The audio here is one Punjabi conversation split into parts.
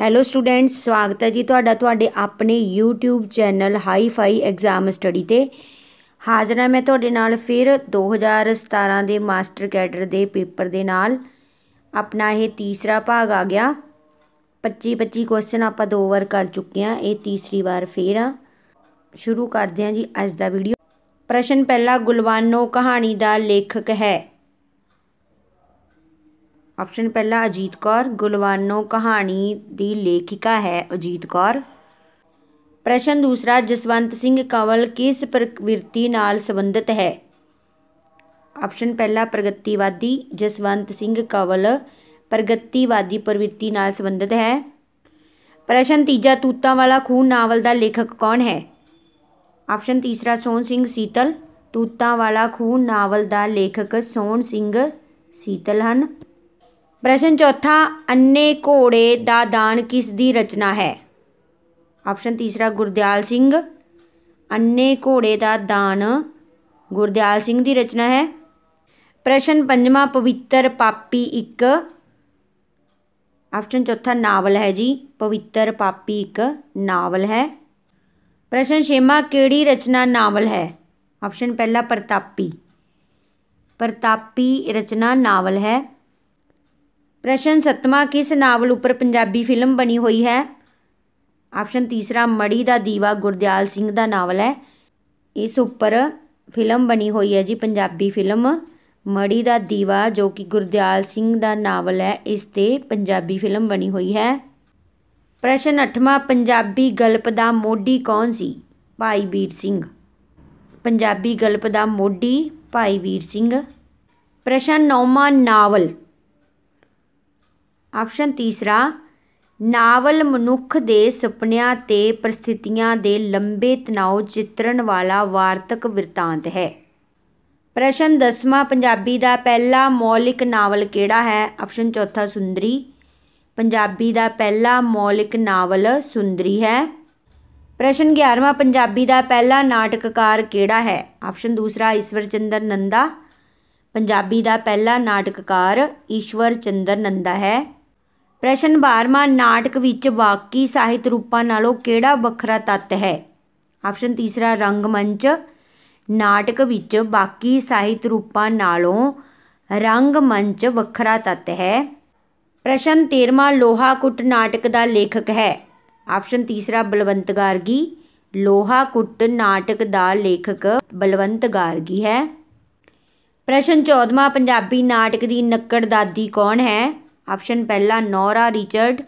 ਹੈਲੋ ਸਟੂਡੈਂਟਸ ਸਵਾਗਤ ਹੈ ਜੀ ਤੁਹਾਡਾ ਤੁਹਾਡੇ ਆਪਣੇ YouTube channel hi fi exam study ਤੇ ਹਾਜ਼ਰ ਹਾਂ ਮੈਂ ਤੁਹਾਡੇ ਨਾਲ ਫਿਰ 2017 ਦੇ ਮਾਸਟਰ ਕੈਡਰ ਦੇ ਪੇਪਰ ਦੇ ਨਾਲ ਆਪਣਾ ਇਹ ਤੀਸਰਾ ਭਾਗ ਆ ਗਿਆ 25-25 ਕੁਐਸਚਨ ਆਪਾਂ ਦੋ ਵਾਰ ਕਰ ਚੁੱਕੇ ਹਾਂ ਇਹ ਤੀਸਰੀ ਵਾਰ ਫੇਰ ਆ ਸ਼ੁਰੂ ਕਰਦੇ ਹਾਂ ਜੀ ਅੱਜ ਦਾ ਵੀਡੀਓ ਪ੍ਰਸ਼ਨ ਪਹਿਲਾ ਗੁਲਵਾਨੋ ਕਹਾਣੀ ਦਾ ਲੇਖਕ ਹੈ ਆਪਸ਼ਨ ਪਹਿਲਾ ਅਜੀਤ ਕੌਰ ਗੁਲਵਾਨੋ ਕਹਾਣੀ ਦੀ ਲੇਖਿਕਾ ਹੈ ਅਜੀਤ ਕੌਰ ਪ੍ਰਸ਼ਨ ਦੂਸਰਾ ਜਸਵੰਤ ਸਿੰਘ ਕਵਲ ਕਿਸ ਪ੍ਰਕਿਰਤੀ ਨਾਲ ਸੰਬੰਧਿਤ ਹੈ ਆਪਸ਼ਨ ਪਹਿਲਾ ਪ੍ਰਗਤੀਵਾਦੀ ਜਸਵੰਤ ਸਿੰਘ ਕਵਲ ਪ੍ਰਗਤੀਵਾਦੀ ਪ੍ਰਵਿਰਤੀ ਨਾਲ ਸੰਬੰਧਿਤ ਹੈ ਪ੍ਰਸ਼ਨ ਤੀਜਾ ਤੂਤਾਂ ਵਾਲਾ ਖੂਨ ਨਾਵਲ ਦਾ ਲੇਖਕ ਕੌਣ ਹੈ ਆਪਸ਼ਨ ਤੀਸਰਾ ਸੋਹਣ ਸਿੰਘ ਸੀਤਲ ਤੂਤਾਂ ਵਾਲਾ ਖੂਨ ਨਾਵਲ ਦਾ ਲੇਖਕ ਸੋਹਣ ਸਿੰਘ ਸੀਤਲ ਹਨ ਪ੍ਰਸ਼ਨ ਚੌਥਾ ਅੰਨੇ ਘੋੜੇ ਦਾ ਦਾਨ ਕਿਸ ਦੀ ਰਚਨਾ ਹੈ ਆਪਸ਼ਨ ਤੀਸਰਾ ਗੁਰਦਿਆਲ ਸਿੰਘ ਅੰਨੇ ਘੋੜੇ ਦਾ ਦਾਨ ਗੁਰਦਿਆਲ ਸਿੰਘ ਦੀ ਰਚਨਾ ਹੈ ਪ੍ਰਸ਼ਨ ਪੰਜਵਾਂ ਪਵਿੱਤਰ ਪਾਪੀ ਇੱਕ ਆਪਸ਼ਨ ਚੌਥਾ ਨਾਵਲ ਹੈ ਜੀ ਪਵਿੱਤਰ ਪਾਪੀ ਇੱਕ ਨਾਵਲ ਹੈ ਪ੍ਰਸ਼ਨ ਛੇਮਾ ਕਿਹੜੀ ਰਚਨਾ ਨਾਵਲ ਹੈ ਆਪਸ਼ਨ ਪਹਿਲਾ ਪ੍ਰਤਾਪੀ ਪ੍ਰਤਾਪੀ ਰਚਨਾ ਨਾਵਲ ਹੈ ਪ੍ਰਸ਼ਨ 7ਵਾਂ ਕਿਸ ਨਾਵਲ ਉੱਪਰ ਪੰਜਾਬੀ ਫਿਲਮ ਬਣੀ ਹੋਈ ਹੈ ਆਪਸ਼ਨ ਤੀਸਰਾ ਮੜੀ ਦਾ ਦੀਵਾ ਗੁਰਦਿਆਲ ਸਿੰਘ ਦਾ ਨਾਵਲ ਹੈ ਇਸ ਉੱਪਰ ਫਿਲਮ ਬਣੀ ਹੋਈ ਹੈ ਜੀ ਪੰਜਾਬੀ ਫਿਲਮ ਮੜੀ ਦਾ ਦੀਵਾ ਜੋ ਕਿ ਗੁਰਦਿਆਲ ਸਿੰਘ ਦਾ ਨਾਵਲ ਹੈ ਇਸ ਤੇ ਪੰਜਾਬੀ ਫਿਲਮ ਬਣੀ ਹੋਈ ਹੈ ਪ੍ਰਸ਼ਨ 8ਵਾਂ ਪੰਜਾਬੀ ਗਲਪ ਦਾ ਮੋਢੀ ਕੌਣ ਸੀ ਭਾਈ ਵੀਰ ਸਿੰਘ ਪੰਜਾਬੀ ਗਲਪ ਦਾ ਮੋਢੀ ਭਾਈ ਵੀਰ ਸਿੰਘ ਪ੍ਰਸ਼ਨ 9ਵਾਂ ਨਾਵਲ ਆਪਸ਼ਨ ਤੀਸਰਾ ਨਾਵਲ ਮਨੁੱਖ ਦੇ ਸੁਪਨਿਆਂ ਤੇ ਪ੍ਰਸਥਿਤੀਆਂ ਦੇ ਲੰਬੇ ਤਣਾਅ ਚਿੱਤਰਣ ਵਾਲਾ ਵਾਰਤਕ ਵਿਰਤਾਂਤ ਹੈ ਪ੍ਰਸ਼ਨ 10ਵਾਂ ਪੰਜਾਬੀ ਦਾ ਪਹਿਲਾ ਮੌਲਿਕ ਨਾਵਲ ਕਿਹੜਾ ਹੈ ਆਪਸ਼ਨ ਚੌਥਾ ਸੁੰਦਰੀ ਪੰਜਾਬੀ ਦਾ ਪਹਿਲਾ ਮੌਲਿਕ ਨਾਵਲ ਸੁੰਦਰੀ ਹੈ ਪ੍ਰਸ਼ਨ 11ਵਾਂ ਪੰਜਾਬੀ ਦਾ ਪਹਿਲਾ ਨਾਟਕਕਾਰ ਕਿਹੜਾ ਹੈ ਆਪਸ਼ਨ ਦੂਸਰਾ ਈਸ਼ਵਰ ਚੰਦਰ ਨੰਦਾ ਪੰਜਾਬੀ ਦਾ ਪਹਿਲਾ ਨਾਟਕਕਾਰ ਈਸ਼ਵਰ ਚੰਦਰ ਨੰਦਾ ਹੈ ਪ੍ਰਸ਼ਨ ਮਾ ਨਾਟਕ ਵਿੱਚ ਬਾਕੀ ਸਾਹਿਤ ਰੂਪਾਂ ਨਾਲੋਂ ਕਿਹੜਾ ਵੱਖਰਾ ਤੱਤ ਹੈ ਆਪਸ਼ਨ ਤੀਸਰਾ ਰੰਗਮੰਚ ਨਾਟਕ ਵਿੱਚ ਬਾਕੀ ਸਾਹਿਤ ਰੂਪਾਂ ਨਾਲੋਂ ਰੰਗਮੰਚ ਵੱਖਰਾ ਤੱਤ ਹੈ ਪ੍ਰਸ਼ਨ 13 ਲੋਹਾ ਕੁੱਟ ਨਾਟਕ ਦਾ ਲੇਖਕ ਹੈ ਆਪਸ਼ਨ ਤੀਸਰਾ ਬਲਵੰਤ ਗਾਰਗੀ ਲੋਹਾ ਕੁੱਟ ਨਾਟਕ ਦਾ ਲੇਖਕ ਬਲਵੰਤ ਗਾਰਗੀ ਹੈ ਪ੍ਰਸ਼ਨ ਮਾ ਪੰਜਾਬੀ ਨਾਟਕ ਦੀ ਨੱਕੜ ਦਾਦੀ ਕੌਣ ਹੈ ਆਪਸ਼ਨ ਪਹਿਲਾ ਨੋਰਾ ਰਿਚਰਡ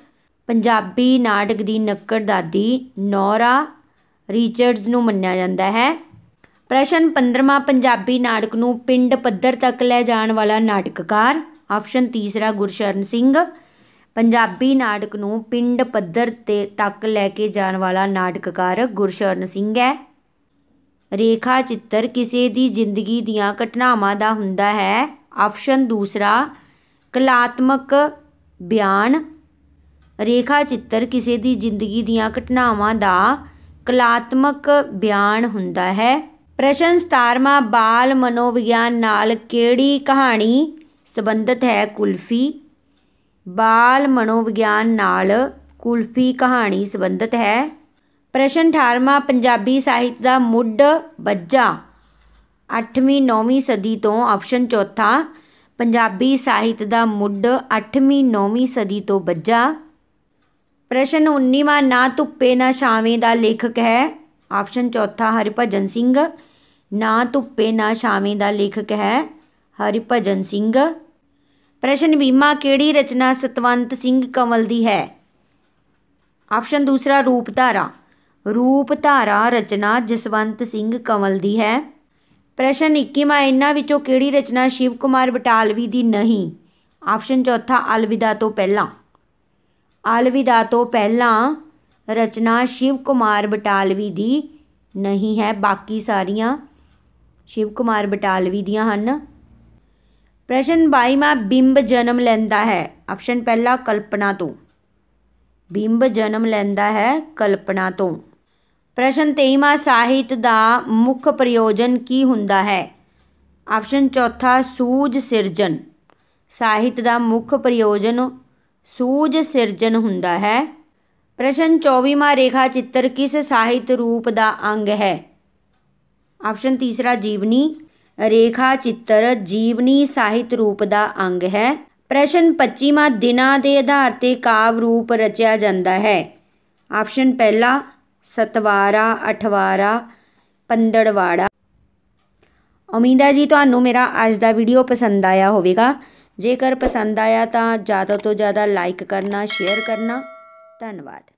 ਪੰਜਾਬੀ ਨਾਟਕ ਦੀ ਨੱਕੜ ਦਾਦੀ ਨੋਰਾ ਰਿਚਰਡਸ ਨੂੰ ਮੰਨਿਆ ਜਾਂਦਾ ਹੈ ਪ੍ਰਸ਼ਨ 15ਵਾਂ ਪੰਜਾਬੀ ਨਾਟਕ ਨੂੰ ਪਿੰਡ ਪੱਧਰ ਤੱਕ ਲੈ ਜਾਣ ਵਾਲਾ ਨਾਟਕਕਾਰ ਆਪਸ਼ਨ ਤੀਸਰਾ ਗੁਰਸ਼ਰਨ ਸਿੰਘ ਪੰਜਾਬੀ ਨਾਟਕ ਨੂੰ ਪਿੰਡ ਪੱਧਰ ਤੇ ਤੱਕ ਲੈ ਕੇ ਜਾਣ ਵਾਲਾ ਨਾਟਕਕਾਰ ਗੁਰਸ਼ਰਨ ਸਿੰਘ ਹੈ ਰੇਖਾ ਚਿੱਤਰ ਕਿਸੇ ਦੀ ਜ਼ਿੰਦਗੀ ਦੀਆਂ ਘਟਨਾਵਾਂ ਦਾ ਹੁੰਦਾ ਹੈ ਆਪਸ਼ਨ ਦੂਸਰਾ ਕਲਾਤਮਕ ਬਿਆਨ ਰੇਖਾ ਚਿੱਤਰ ਕਿਸੇ ਦੀ ਜ਼ਿੰਦਗੀ ਦੀਆਂ ਘਟਨਾਵਾਂ ਦਾ ਕਲਾਤਮਕ ਬਿਆਨ ਹੁੰਦਾ ਹੈ ਪ੍ਰਸ਼ਨ 17ਵਾਂ ਬਾਲ ਮਨੋਵਿਗਿਆਨ ਨਾਲ ਕਿਹੜੀ ਕਹਾਣੀ ਸੰਬੰਧਿਤ ਹੈ ਕੁਲਫੀ ਬਾਲ ਮਨੋਵਿਗਿਆਨ ਨਾਲ ਕੁਲਫੀ ਕਹਾਣੀ ਸੰਬੰਧਿਤ ਹੈ ਪ੍ਰਸ਼ਨ 18ਵਾਂ ਪੰਜਾਬੀ ਸਾਹਿਤ ਦਾ ਮੁੱਢ ਬੱਜਾ 8ਵੀਂ 9ਵੀਂ ਸਦੀ ਤੋਂ ਆਪਸ਼ਨ ਚੌਥਾ ਪੰਜਾਬੀ ਸਾਹਿਤ ਦਾ ਮੁੱਢ 8ਵੀਂ 9ਵੀਂ ਸਦੀ ਤੋਂ ਬੱਜਾ ਪ੍ਰਸ਼ਨ 19ਵਾਂ ਨਾ ਧੁੱਪੇ ਨਾ ਛਾਵੇਂ ਦਾ ਲੇਖਕ ਹੈ ਆਪਸ਼ਨ ਚੌਥਾ ਹਰਿਭਜਨ ਸਿੰਘ ਨਾ ਧੁੱਪੇ ਨਾ ਛਾਵੇਂ ਦਾ ਲੇਖਕ ਹੈ ਹਰਿਭਜਨ ਸਿੰਘ ਪ੍ਰਸ਼ਨ ਬੀਮਾ ਕਿਹੜੀ ਰਚਨਾ ਸਤਵੰਤ ਸਿੰਘ ਕਮਲ ਦੀ ਹੈ ਆਪਸ਼ਨ ਦੂਸਰਾ ਰੂਪਧਾਰਾ ਰੂਪਧਾਰਾ ਰਚਨਾ ਜਸਵੰਤ ਸਿੰਘ ਕਮਲ ਦੀ ਹੈ ਪ੍ਰਸ਼ਨ ਮਾ ਇਹਨਾਂ ਵਿੱਚੋਂ ਕਿਹੜੀ ਰਚਨਾ ਸ਼ਿਵ ਕੁਮਾਰ ਬਟਾਲਵੀ ਦੀ ਨਹੀਂ ਆਪਸ਼ਨ ਚੌਥਾ ਅਲਵਿਦਾ ਤੋਂ ਪਹਿਲਾਂ ਅਲਵਿਦਾ ਤੋਂ ਪਹਿਲਾਂ ਰਚਨਾ ਸ਼ਿਵ ਕੁਮਾਰ ਬਟਾਲਵੀ ਦੀ ਨਹੀਂ ਹੈ ਬਾਕੀ ਸਾਰੀਆਂ ਸ਼ਿਵ ਕੁਮਾਰ ਬਟਾਲਵੀ ਦੀਆਂ ਹਨ ਪ੍ਰਸ਼ਨ 22 ਮਾ ਬਿੰਬ ਜਨਮ ਲੈਂਦਾ ਹੈ ਆਪਸ਼ਨ ਪਹਿਲਾ ਕਲਪਨਾ ਤੋਂ ਬਿੰਬ ਜਨਮ ਲੈਂਦਾ ਹੈ ਕਲਪਨਾ ਤੋਂ ਪ੍ਰਸ਼ਨ 23ਵਾਂ ਸਾਹਿਤ ਦਾ ਮੁੱਖ ਪ੍ਰਯੋਜਨ ਕੀ ਹੁੰਦਾ ਹੈ ਆਪਸ਼ਨ ਚੌਥਾ ਸੂਝ ਸਿਰਜਣ ਸਾਹਿਤ ਦਾ ਮੁੱਖ ਪ੍ਰਯੋਜਨ ਸੂਝ ਸਿਰਜਣ ਹੁੰਦਾ ਹੈ ਪ੍ਰਸ਼ਨ 24ਵਾਂ ਰੇਖਾ ਚਿੱਤਰ ਕਿਸ ਸਾਹਿਤ ਰੂਪ ਦਾ ਅੰਗ ਹੈ ਆਪਸ਼ਨ ਤੀਸਰਾ ਜੀਵਨੀ ਰੇਖਾ ਚਿੱਤਰ ਜੀਵਨੀ ਸਾਹਿਤ ਰੂਪ ਦਾ ਅੰਗ ਹੈ ਪ੍ਰਸ਼ਨ 25ਵਾਂ ਦਿਨਾਂ ਦੇ ਆਧਾਰ ਤੇ ਕਾਵ ਰੂਪ ਰਚਿਆ ਜਾਂਦਾ ਹੈ ਆਪਸ਼ਨ ਪਹਿਲਾ ਸਤਵਾਰਾ ਅਠਵਾਰਾ ਪੰਦੜਵਾੜਾ ਉਮੀਦਾ ਜੀ ਤੁਹਾਨੂੰ ਮੇਰਾ ਅੱਜ ਦਾ ਵੀਡੀਓ ਪਸੰਦ ਆਇਆ ਹੋਵੇਗਾ ਜੇਕਰ ਪਸੰਦ ਆਇਆ ਤਾਂ ਜ਼ਿਆਦਾ ਤੋਂ ਜ਼ਿਆਦਾ ਲਾਈਕ ਕਰਨਾ ਸ਼ੇਅਰ ਕਰਨਾ ਧੰਨਵਾਦ